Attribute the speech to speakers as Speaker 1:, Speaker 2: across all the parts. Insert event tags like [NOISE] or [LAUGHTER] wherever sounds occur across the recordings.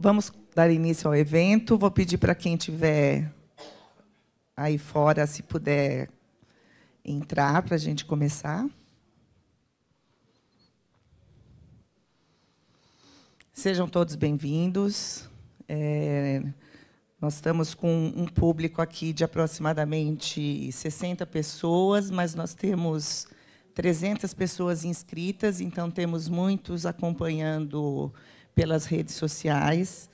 Speaker 1: Vamos dar início ao evento. Vou pedir para quem tiver aí fora, se puder entrar, para a gente começar. Sejam todos bem-vindos. É, nós estamos com um público aqui de aproximadamente 60 pessoas, mas nós temos 300 pessoas inscritas, então temos muitos acompanhando pelas redes sociais.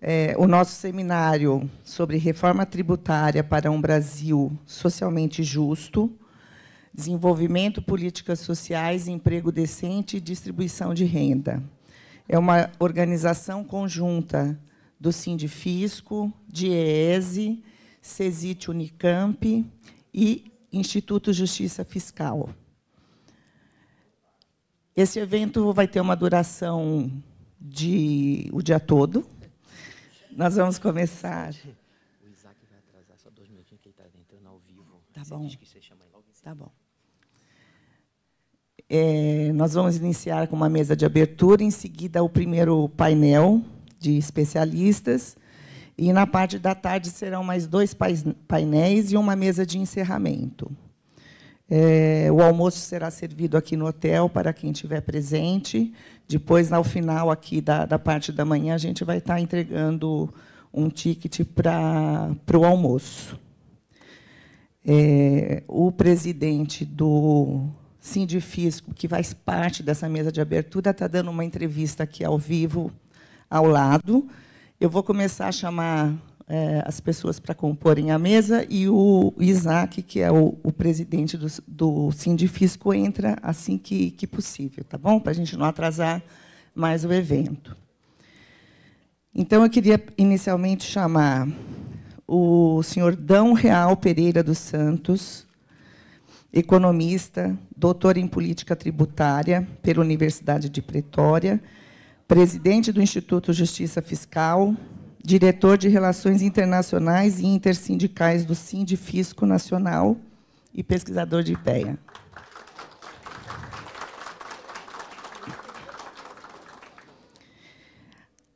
Speaker 1: É, o nosso seminário sobre reforma tributária para um Brasil socialmente justo, desenvolvimento, políticas sociais, emprego decente e distribuição de renda. É uma organização conjunta do Sindifisco, DIEESE, CESIT Unicamp e Instituto Justiça Fiscal. Esse evento vai ter uma duração de o dia todo. Nós vamos começar. O Isaac vai
Speaker 2: atrasar só dois minutinhos que ele está entrando ao vivo. Tá você bom.
Speaker 1: Tá bom. É, nós vamos iniciar com uma mesa de abertura, em seguida o primeiro painel de especialistas. E na parte da tarde serão mais dois painéis e uma mesa de encerramento. É, o almoço será servido aqui no hotel para quem estiver presente. Depois, ao final aqui da, da parte da manhã, a gente vai estar tá entregando um ticket para o almoço. É, o presidente do Sindifisco, que faz parte dessa mesa de abertura, está dando uma entrevista aqui ao vivo, ao lado. Eu vou começar a chamar é, as pessoas para comporem a mesa, e o Isaac, que é o, o presidente do, do Sindifisco, entra assim que, que possível, tá bom? Para a gente não atrasar mais o evento. Então, eu queria inicialmente chamar o senhor Dão Real Pereira dos Santos, economista, doutor em política tributária pela Universidade de Pretória, presidente do Instituto Justiça Fiscal, diretor de Relações Internacionais e Intersindicais do Sindifisco Nacional e pesquisador de IPEA.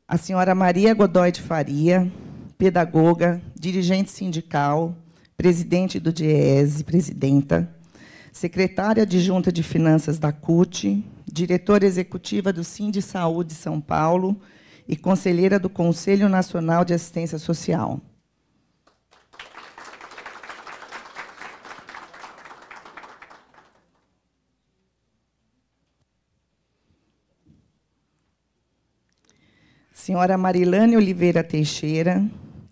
Speaker 1: A senhora Maria Godoy de Faria, pedagoga, dirigente sindical, presidente do DIESE, presidenta, secretária adjunta de, de Finanças da CUT, diretora executiva do Sind Saúde São Paulo e conselheira do Conselho Nacional de Assistência Social. Senhora Marilane Oliveira Teixeira,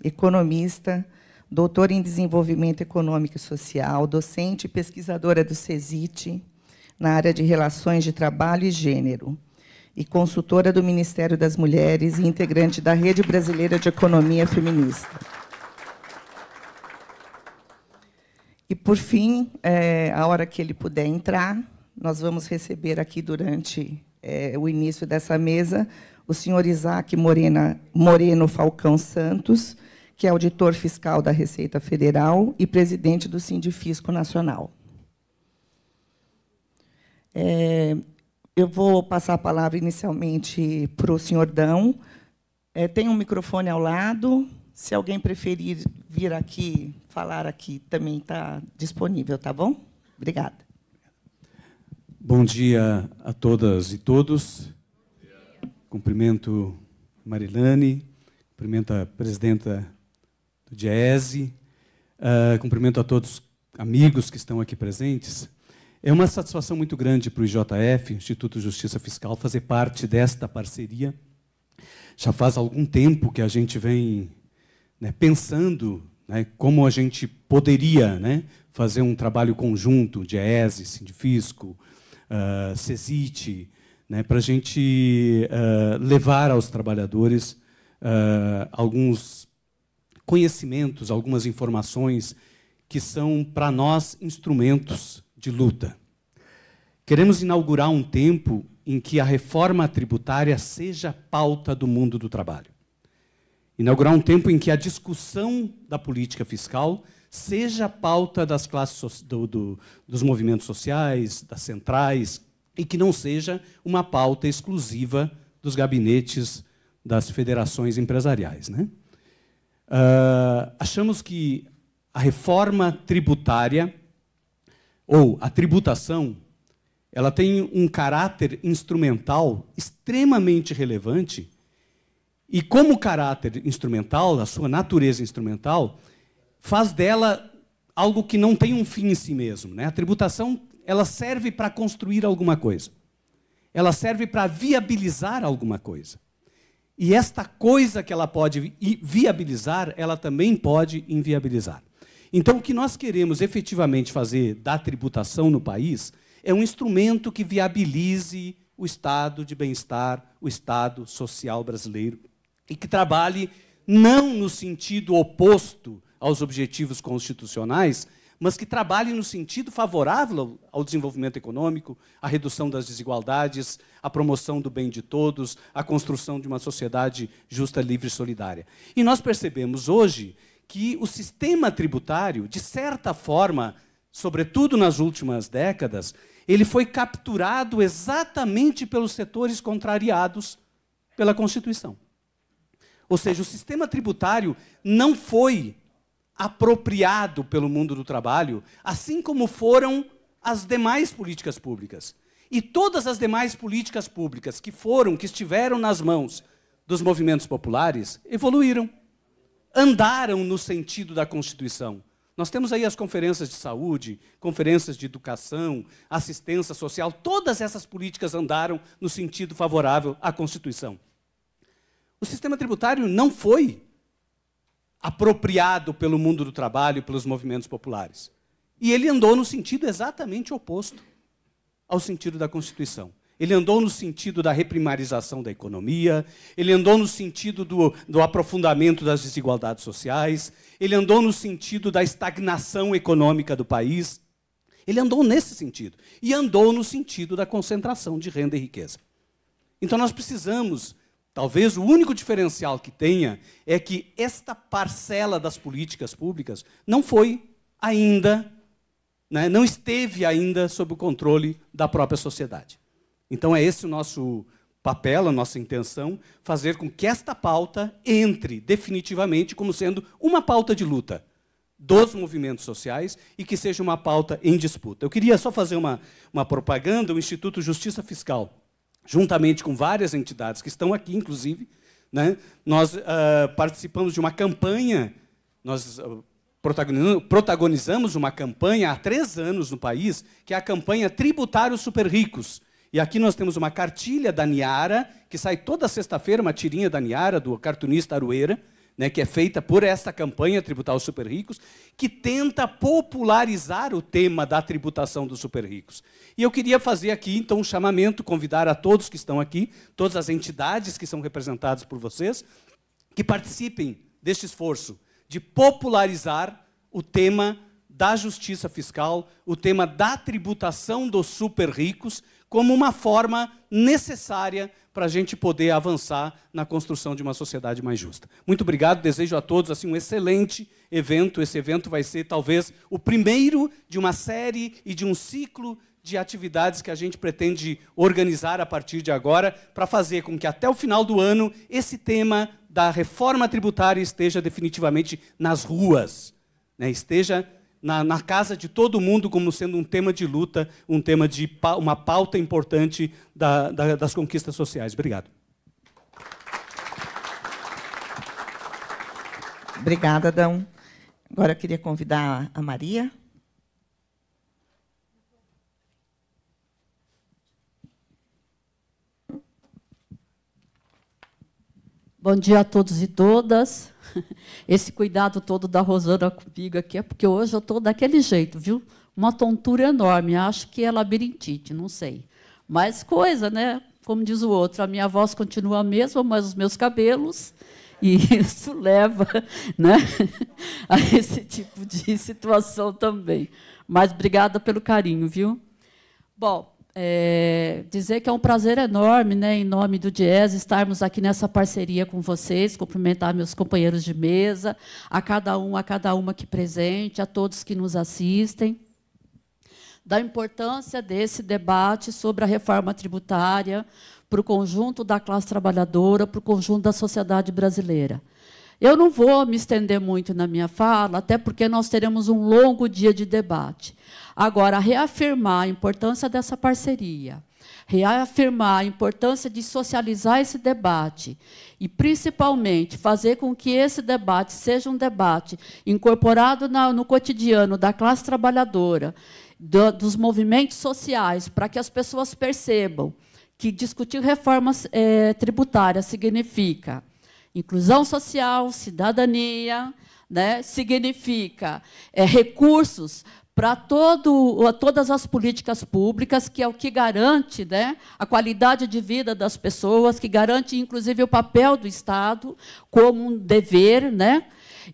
Speaker 1: economista, doutora em desenvolvimento econômico e social, docente e pesquisadora do CESIT na área de relações de trabalho e gênero e consultora do Ministério das Mulheres e integrante da Rede Brasileira de Economia Feminista. E, por fim, é, a hora que ele puder entrar, nós vamos receber aqui, durante é, o início dessa mesa, o senhor Isaac Morena, Moreno Falcão Santos, que é auditor fiscal da Receita Federal e presidente do Sindifisco Nacional. É, eu vou passar a palavra inicialmente para o senhor Dão. É, tem um microfone ao lado. Se alguém preferir vir aqui falar aqui, também está disponível, tá bom? Obrigada.
Speaker 3: Bom dia a todas e todos. Cumprimento Marilane, cumprimento a presidenta do Diese, uh, cumprimento a todos amigos que estão aqui presentes. É uma satisfação muito grande para o IJF, Instituto de Justiça Fiscal, fazer parte desta parceria. Já faz algum tempo que a gente vem né, pensando né, como a gente poderia né, fazer um trabalho conjunto de ESE, Sindifisco, uh, ah, CESIT, né, para a gente uh, levar aos trabalhadores uh, alguns conhecimentos, algumas informações que são, para nós, instrumentos de luta. Queremos inaugurar um tempo em que a reforma tributária seja pauta do mundo do trabalho. Inaugurar um tempo em que a discussão da política fiscal seja pauta das classes do, do, dos movimentos sociais, das centrais, e que não seja uma pauta exclusiva dos gabinetes das federações empresariais. Né? Uh, achamos que a reforma tributária ou a tributação, ela tem um caráter instrumental extremamente relevante. E como caráter instrumental, a sua natureza instrumental, faz dela algo que não tem um fim em si mesmo. Né? A tributação ela serve para construir alguma coisa. Ela serve para viabilizar alguma coisa. E esta coisa que ela pode viabilizar, ela também pode inviabilizar. Então, o que nós queremos efetivamente fazer da tributação no país é um instrumento que viabilize o estado de bem-estar, o estado social brasileiro, e que trabalhe não no sentido oposto aos objetivos constitucionais, mas que trabalhe no sentido favorável ao desenvolvimento econômico, à redução das desigualdades, à promoção do bem de todos, à construção de uma sociedade justa, livre e solidária. E nós percebemos hoje que o sistema tributário, de certa forma, sobretudo nas últimas décadas, ele foi capturado exatamente pelos setores contrariados pela Constituição. Ou seja, o sistema tributário não foi apropriado pelo mundo do trabalho, assim como foram as demais políticas públicas. E todas as demais políticas públicas que foram, que estiveram nas mãos dos movimentos populares, evoluíram andaram no sentido da Constituição. Nós temos aí as conferências de saúde, conferências de educação, assistência social, todas essas políticas andaram no sentido favorável à Constituição. O sistema tributário não foi apropriado pelo mundo do trabalho, pelos movimentos populares. E ele andou no sentido exatamente oposto ao sentido da Constituição. Ele andou no sentido da reprimarização da economia, ele andou no sentido do, do, aprofundamento das desigualdades sociais, ele andou no sentido da estagnação econômica do país. Ele andou nesse sentido. E andou no sentido da concentração de renda e riqueza. Então nós precisamos, talvez o único diferencial que tenha é que esta parcela das políticas públicas não foi ainda, né, não esteve ainda sob o controle da própria sociedade. Então é esse o nosso papel, a nossa intenção, fazer com que esta pauta entre definitivamente como sendo uma pauta de luta dos movimentos sociais e que seja uma pauta em disputa. Eu queria só fazer uma, uma propaganda, o Instituto Justiça Fiscal, juntamente com várias entidades que estão aqui, inclusive, né, nós uh, participamos de uma campanha, nós ah, protagonizamos uma campanha há três anos no país, que é a campanha Tributários Super Ricos, e aqui nós temos uma cartilha da Niara, que sai toda sexta-feira, uma tirinha da Niara, do cartunista Arueira, né, que é feita por essa campanha tributar os super ricos, que tenta popularizar o tema da tributação dos super ricos. E eu queria fazer aqui, então, um chamamento, convidar a todos que estão aqui, todas as entidades que são representadas por vocês, que participem deste esforço de popularizar o tema da justiça fiscal, o tema da tributação dos super ricos, como uma forma necessária para a gente poder avançar na construção de uma sociedade mais justa. Muito obrigado, desejo a todos assim um excelente evento. Esse evento vai ser talvez o primeiro de uma série e de um ciclo de atividades que a gente pretende organizar a partir de agora para fazer com que até o final do ano esse tema da reforma tributária esteja definitivamente nas ruas, né? esteja na, na, casa de todo mundo como sendo um tema de luta, um tema de uma pauta importante da, da, das conquistas sociais. Obrigado.
Speaker 1: Obrigada, Adão. Agora eu queria convidar a Maria.
Speaker 4: Bom dia a todos e todas. [LAUGHS] Esse cuidado todo da Rosana comigo aqui é porque hoje eu estou daquele jeito, viu? Uma tontura enorme, acho que é labirintite, não sei. Mas coisa, né? Como diz o outro, a minha voz continua a mesma, mas os meus cabelos [LAUGHS] e isso leva [LAUGHS] né, a esse tipo de situação também. Mas obrigada pelo carinho, viu? Bom, é, dizer que é um prazer enorme, né, em nome do DIES estarmos aqui nessa parceria com vocês, cumprimentar meus companheiros de mesa, a cada um, a cada uma que presente, a todos que nos assistem, da importância desse debate sobre a reforma tributária para o conjunto da classe trabalhadora, para o conjunto da sociedade brasileira. Eu não vou me estender muito na minha fala, até porque nós teremos um longo dia de debate. Agora, reafirmar a importância dessa parceria, reafirmar a importância de socializar esse debate e, principalmente, fazer com que esse debate seja um debate incorporado no cotidiano da classe trabalhadora, dos movimentos sociais, para que as pessoas percebam que discutir reformas é, tributárias significa inclusão social, cidadania, né, significa é, recursos para todas as políticas públicas, que é o que garante né, a qualidade de vida das pessoas, que garante, inclusive, o papel do Estado como um dever. Né?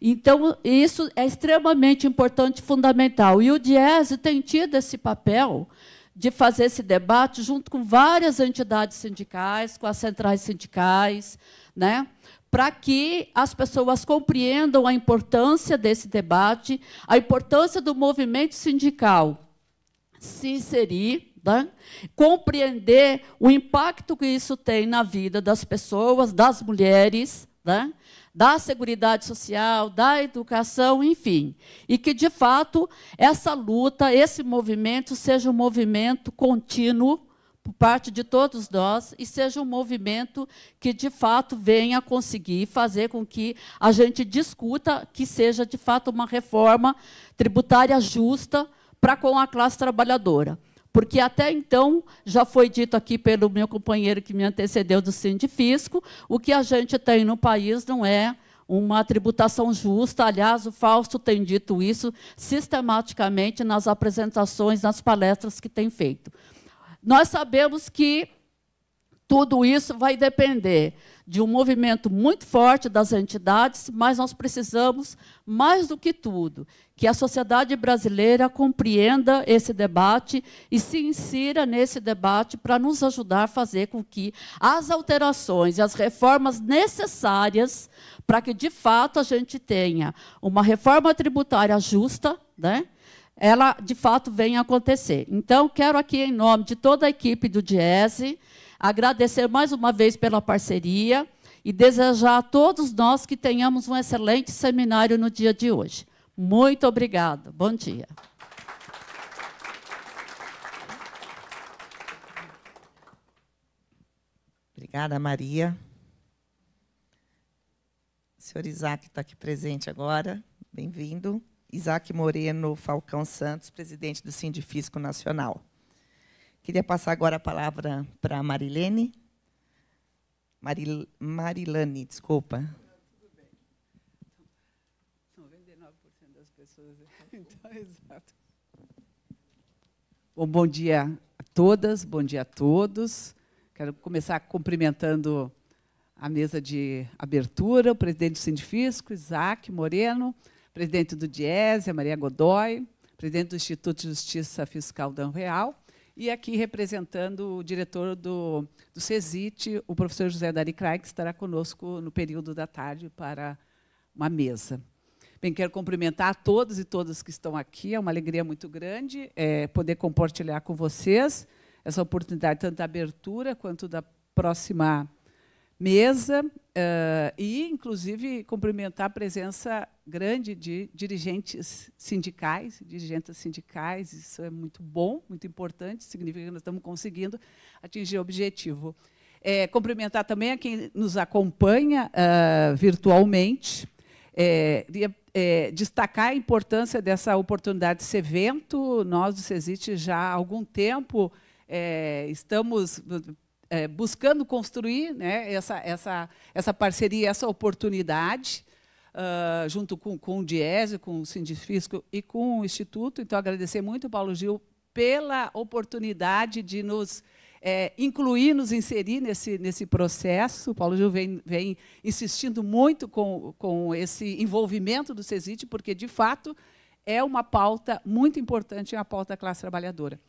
Speaker 4: Então, isso é extremamente importante fundamental. E o DIESE tem tido esse papel de fazer esse debate junto com várias entidades sindicais, com as centrais sindicais, né? para que as pessoas compreendam a importância desse debate, a importância do movimento sindical se inserir, né? compreender o impacto que isso tem na vida das pessoas, das mulheres, né? da segurança Social, da educação, enfim. E que, de fato, essa luta, esse movimento, seja um movimento contínuo por parte de todos nós e seja um movimento que, de fato, venha conseguir fazer com que a gente discuta que seja, de fato, uma reforma tributária justa para com a classe trabalhadora. Porque até então, já foi dito aqui pelo meu companheiro que me antecedeu do Sindifisco, o que a gente tem no país não é uma tributação justa. Aliás, o Fausto tem dito isso sistematicamente nas apresentações, nas palestras que tem feito. Nós sabemos que tudo isso vai depender de um movimento muito forte das entidades, mas nós precisamos, mais do que tudo, que a sociedade brasileira compreenda esse debate e se insira nesse debate para nos ajudar a fazer com que as alterações e as reformas necessárias para que, de fato, a gente tenha uma reforma tributária justa, né? ela de fato venha acontecer. Então, quero aqui, em nome de toda a equipe do Diese, agradecer mais uma vez pela parceria e desejar a todos nós que tenhamos um excelente seminário no dia de hoje. Muito obrigada. Bom dia.
Speaker 1: Obrigada, Maria. O senhor Isaac está aqui presente agora. Bem-vindo. Isaac Moreno Falcão Santos, presidente do Sindifisco Nacional. Queria passar agora a palavra para a Marilene. Maril, Marilane, desculpa.
Speaker 5: Tudo bem. 99% das pessoas. Então, exato. Bom, bom dia a todas, bom dia a todos. Quero começar cumprimentando a mesa de abertura, o presidente do Sindifisco, Isaac Moreno, presidente do DIESE, a Maria Godoy, presidente do Instituto de Justiça Fiscal da Real, e aqui representando o diretor do, do CESIT, o professor José Dari Craig, que estará conosco no período da tarde para uma mesa. Bem, quero cumprimentar a todos e todas que estão aqui, é uma alegria muito grande é, poder compartilhar com vocês essa oportunidade, tanto da abertura quanto da próxima mesa uh, e, inclusive, cumprimentar a presença grande de dirigentes sindicais, dirigentes sindicais, isso é muito bom, muito importante, significa que nós estamos conseguindo atingir o objetivo. É, cumprimentar também a quem nos acompanha uh, virtualmente, é, é, destacar a importância dessa oportunidade, desse evento. Nós do CESIT já há algum tempo é, estamos é, buscando construir né, essa, essa, essa parceria, essa oportunidade, uh, junto com, com o Diese, com o Sindifisco e com o Instituto. Então, agradecer muito, Paulo Gil, pela oportunidade de nos é, incluir, nos inserir nesse, nesse processo. O Paulo Gil vem, vem insistindo muito com, com esse envolvimento do CESIT, porque, de fato, é uma pauta muito importante, é a pauta da classe trabalhadora.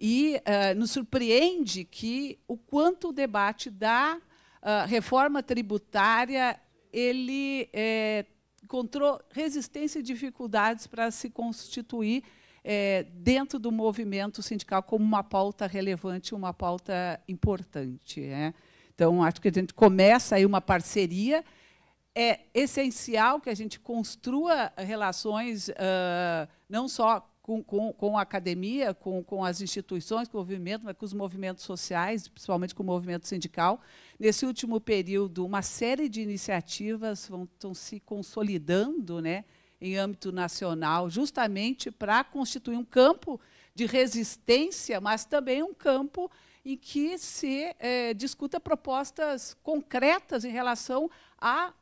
Speaker 5: E uh, nos surpreende que o quanto o debate da uh, reforma tributária ele é, encontrou resistência e dificuldades para se constituir é, dentro do movimento sindical como uma pauta relevante, uma pauta importante. Né? Então, acho que a gente começa aí uma parceria. É essencial que a gente construa relações uh, não só com, com, com a academia, com, com as instituições, com o movimento, mas com os movimentos sociais, principalmente com o movimento sindical. Nesse último período, uma série de iniciativas vão, estão se consolidando né, em âmbito nacional, justamente para constituir um campo de resistência, mas também um campo em que se é, discuta propostas concretas em relação à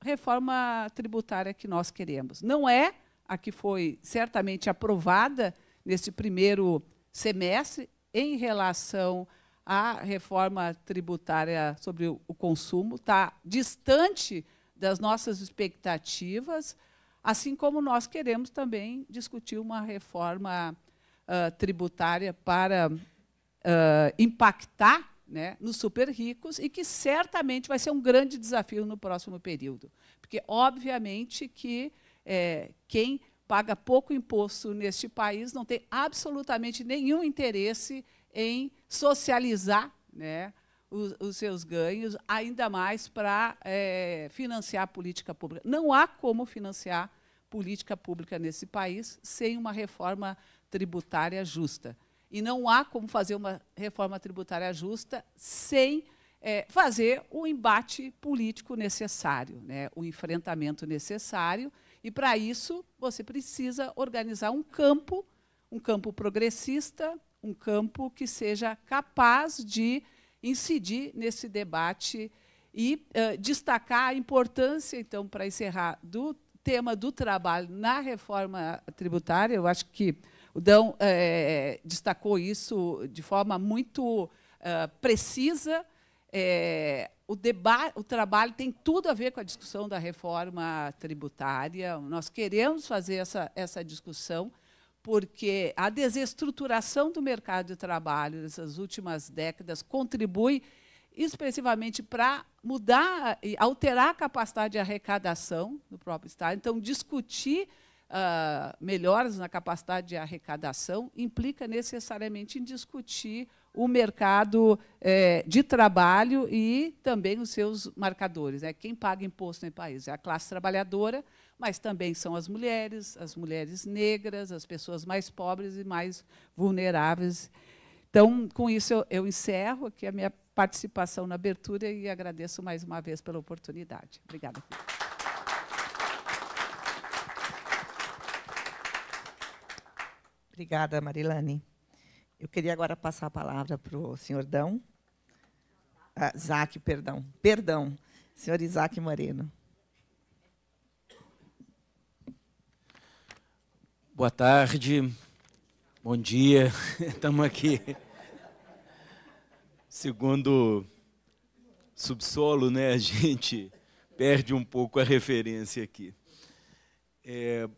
Speaker 5: reforma tributária que nós queremos. Não é a que foi certamente aprovada nesse primeiro semestre em relação à reforma tributária sobre o consumo, está distante das nossas expectativas, assim como nós queremos também discutir uma reforma uh, tributária para uh, impactar né, nos super ricos e que certamente vai ser um grande desafio no próximo período. Porque, obviamente, que é, quem paga pouco imposto neste país não tem absolutamente nenhum interesse em socializar né, os, os, seus ganhos, ainda mais para é, financiar a política pública. Não há como financiar política pública nesse país sem uma reforma tributária justa. E não há como fazer uma reforma tributária justa sem é, fazer o embate político necessário, né, o enfrentamento necessário e para isso, você precisa organizar um campo, um campo progressista, um campo que seja capaz de incidir nesse debate e uh, destacar a importância, então, para encerrar, do tema do trabalho na reforma tributária. Eu acho que o Dão é, destacou isso de forma muito uh, precisa. É, o, o trabalho tem tudo a ver com a discussão da reforma tributária. Nós queremos fazer essa, essa discussão, porque a desestruturação do mercado de trabalho nessas últimas décadas contribui expressivamente para mudar e alterar a capacidade de arrecadação do próprio Estado. Então, discutir uh, ah, melhoras na capacidade de arrecadação implica necessariamente em discutir o mercado é, de trabalho e também os seus marcadores. Né? Quem paga imposto no país é a classe trabalhadora, mas também são as mulheres, as mulheres negras, as pessoas mais pobres e mais vulneráveis. Então, com isso, eu, eu encerro aqui a minha participação na abertura e agradeço mais uma vez pela oportunidade. Obrigada.
Speaker 1: Obrigada, Marilane. Eu queria agora passar a palavra para o senhor Dão. Ah, Isaac, perdão. Perdão, senhor Isaac Moreno.
Speaker 2: Boa tarde, bom dia, [LAUGHS] estamos aqui. Segundo subsolo, né, a gente perde um pouco a referência aqui. É,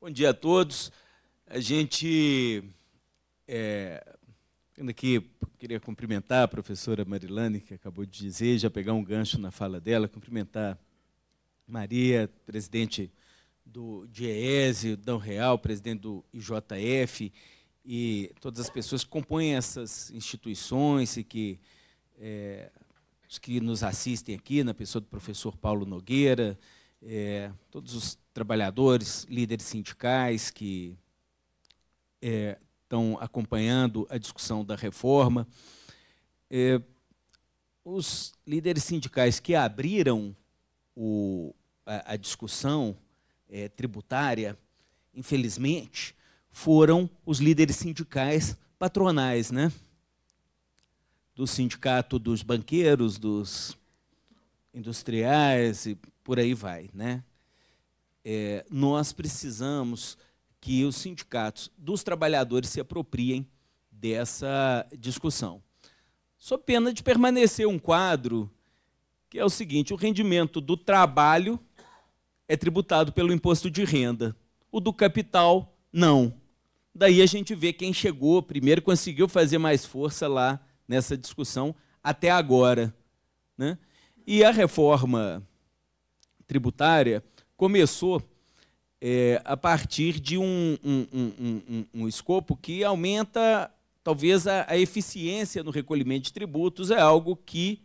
Speaker 2: bom dia a todos. A gente é, aqui, queria cumprimentar a professora Marilane, que acabou de dizer, já pegar um gancho na fala dela, cumprimentar Maria, presidente do DIEESE, Dão Real, presidente do IJF, e todas as pessoas que compõem essas instituições e que é, os que nos assistem aqui, na pessoa do professor Paulo Nogueira, é, todos os trabalhadores, líderes sindicais que é, estão acompanhando a discussão da reforma. É, os líderes sindicais que abriram o, a, a, discussão é, tributária, infelizmente, foram os líderes sindicais patronais, né? Do sindicato dos banqueiros, dos industriais e por aí vai, né? É, nós precisamos que os sindicatos dos trabalhadores se apropriem dessa discussão. Só pena de permanecer um quadro que é o seguinte: o rendimento do trabalho é tributado pelo imposto de renda, o do capital, não. Daí a gente vê quem chegou primeiro, conseguiu fazer mais força lá nessa discussão até agora. Né? E a reforma tributária começou é, a partir de um, um, um, um, escopo que aumenta, talvez, a, a, eficiência no recolhimento de tributos, é algo que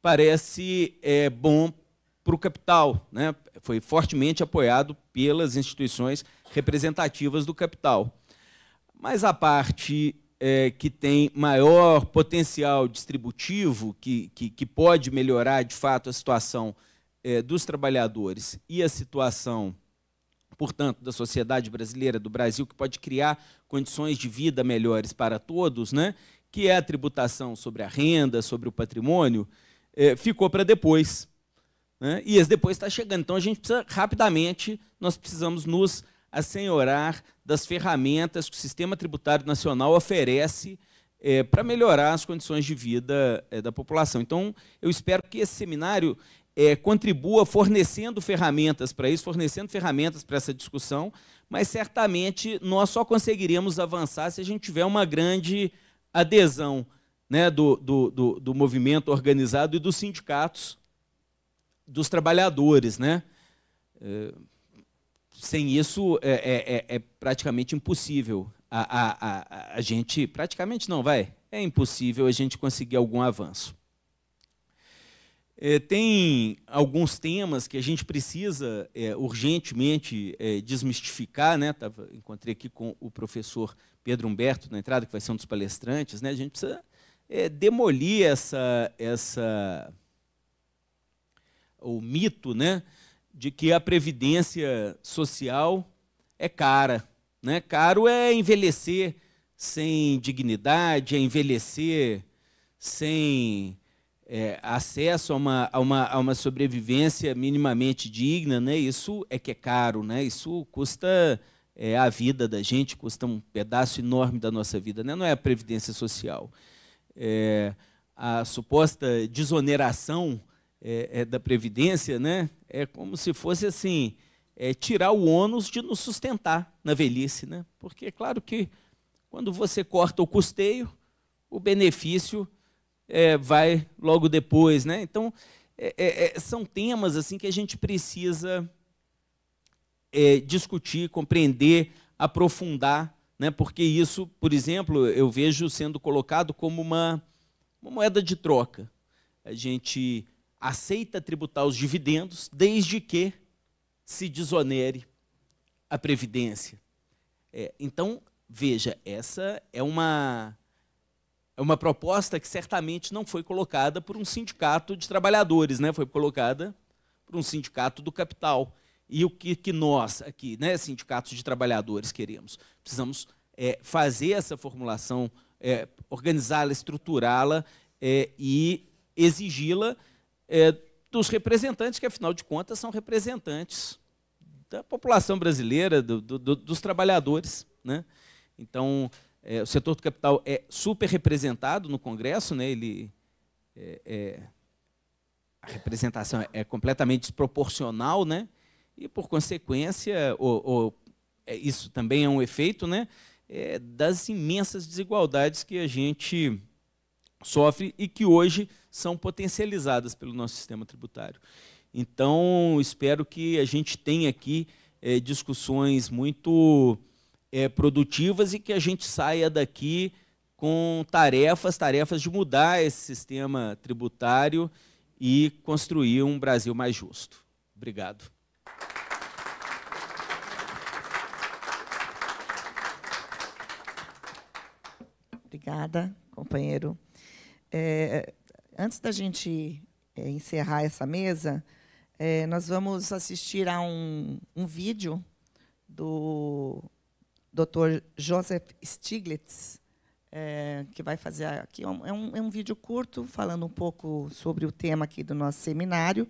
Speaker 2: parece é, bom para o capital. Né? Foi fortemente apoiado pelas instituições representativas do capital. Mas a parte é, que tem maior potencial distributivo, que, que, que, pode melhorar de fato a situação é, dos trabalhadores e a situação portanto, da sociedade brasileira, do Brasil, que pode criar condições de vida melhores para todos, né? que é a tributação sobre a renda, sobre o patrimônio, é, ficou para depois. Né? E esse depois está chegando. Então, a gente precisa, rapidamente, nós precisamos nos assenhorar das ferramentas que o sistema tributário nacional oferece é, para melhorar as condições de vida é, da população. Então, eu espero que esse seminário é, contribua fornecendo ferramentas para isso, fornecendo ferramentas para essa discussão, mas certamente nós só conseguiremos avançar se a gente tiver uma grande adesão né, do, do, do, do movimento organizado e dos sindicatos, dos trabalhadores. Né? É, sem isso, é, é, é, é praticamente impossível a, a, a, a gente. Praticamente não, vai. É impossível a gente conseguir algum avanço. É, tem alguns temas que a gente precisa é, urgentemente é, desmistificar. Né? Tava, encontrei aqui com o professor Pedro Humberto na entrada, que vai ser um dos palestrantes. Né? A gente precisa demolir essa, essa, o mito né? de que a previdência social é cara. Né? Caro é envelhecer sem dignidade, é envelhecer sem é, acesso a uma, a, uma, a uma sobrevivência minimamente digna, né? isso é que é caro, né? isso custa é, a vida da gente, custa um pedaço enorme da nossa vida, né? não é a previdência social. É, a suposta desoneração é, é da previdência né? é como se fosse assim, é, tirar o ônus de nos sustentar na velhice. Né? Porque é claro que quando você corta o custeio, o benefício é, vai logo depois, né? Então é, é, é, são temas assim que a gente precisa é, discutir, compreender, aprofundar, né? Porque isso, por exemplo, eu vejo sendo colocado como uma, uma moeda de troca. A gente aceita tributar os dividendos desde que se desonere a previdência. É, então, veja, essa é uma é uma proposta que certamente não foi colocada por um sindicato de trabalhadores, né? foi colocada por um sindicato do capital. E o que, que nós aqui, né, sindicatos de trabalhadores, queremos? Precisamos é, fazer essa formulação, é, organizá-la, estruturá-la é, e exigi-la é, dos representantes, que afinal de contas são representantes da população brasileira, do, do, dos trabalhadores. Né? Então, é, o setor do capital é super representado no Congresso, né? Ele, é, é, a representação é completamente desproporcional, né? E por consequência, o, o, é, isso também é um efeito, né? É das imensas desigualdades que a gente sofre e que hoje são potencializadas pelo nosso sistema tributário. Então, espero que a gente tenha aqui é, discussões muito é, produtivas e que a gente saia daqui com tarefas, tarefas de mudar esse sistema tributário e construir um Brasil mais justo. Obrigado.
Speaker 1: Obrigada, companheiro. É, antes da gente é, encerrar essa mesa, é, nós vamos assistir a um, um vídeo do Dr. Joseph Stiglitz, é, que vai fazer aqui. É, é um, é um vídeo curto falando um pouco sobre o tema aqui do nosso seminário.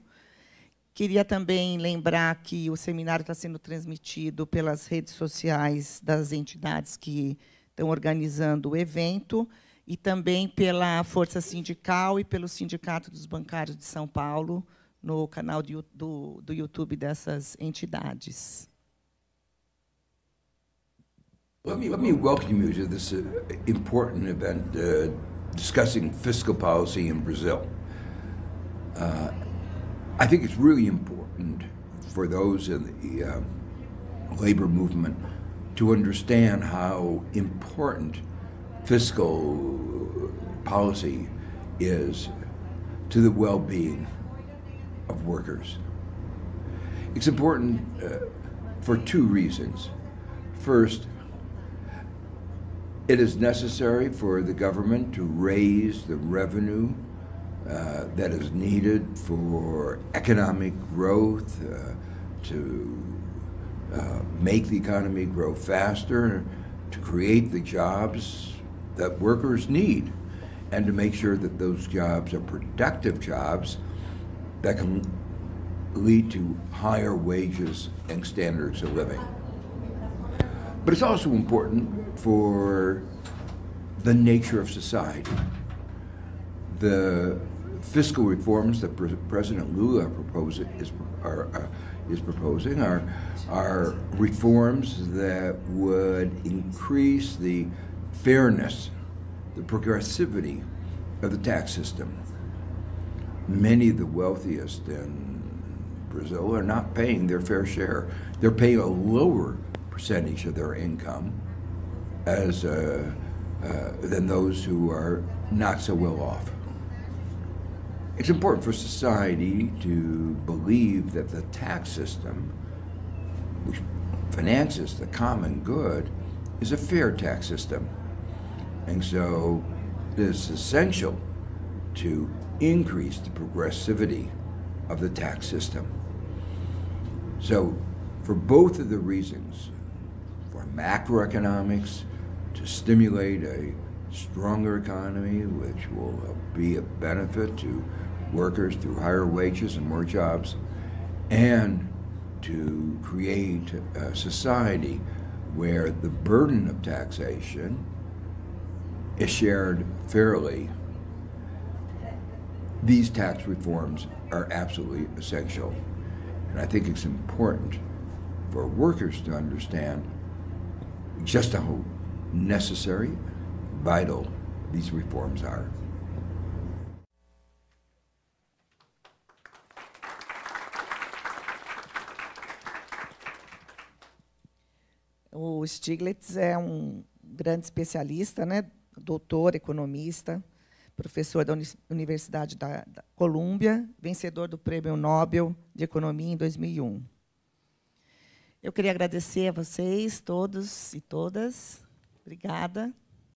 Speaker 1: Queria também lembrar que o seminário está sendo transmitido pelas redes sociais das entidades que estão organizando o evento e também pela Força Sindical e pelo Sindicato dos Bancários de São Paulo, no canal do, do, do YouTube dessas entidades.
Speaker 6: Let me, let me welcome you to this uh, important event uh, discussing fiscal policy in Brazil. Uh, I think it's really important for those in the uh, labor movement to understand how important fiscal policy is to the well being of workers. It's important uh, for two reasons. First, it is necessary for the government to raise the revenue uh, that is needed for economic growth, uh, to uh, make the economy grow faster, to create the jobs that workers need, and to make sure that those jobs are productive jobs that can lead to higher wages and standards of living. But it's also important for the nature of society. The fiscal reforms that Pre President Lula is, are, uh, is proposing are, are reforms that would increase the fairness, the progressivity of the tax system. Many of the wealthiest in Brazil are not paying their fair share. They're paying a lower percentage of their income as uh, uh, than those who are not so well off. It's important for society to believe that the tax system, which finances the common good, is a fair tax system. And so it is essential to increase the progressivity of the tax system. So, for both of the reasons, macroeconomics to stimulate a stronger economy, which will be a benefit to workers through higher wages and more jobs, and to create a society where the burden of taxation is shared fairly. These tax reforms are absolutely essential. And I think it's important for workers to understand just how necessary, vital these reforms are.
Speaker 1: O Stiglitz é um grande especialista, né? doutor, economista, professor da Universidade da, da Colômbia, vencedor do Prêmio Nobel de Economia em 2001. Eu queria agradecer a vocês todos e todas. Obrigada.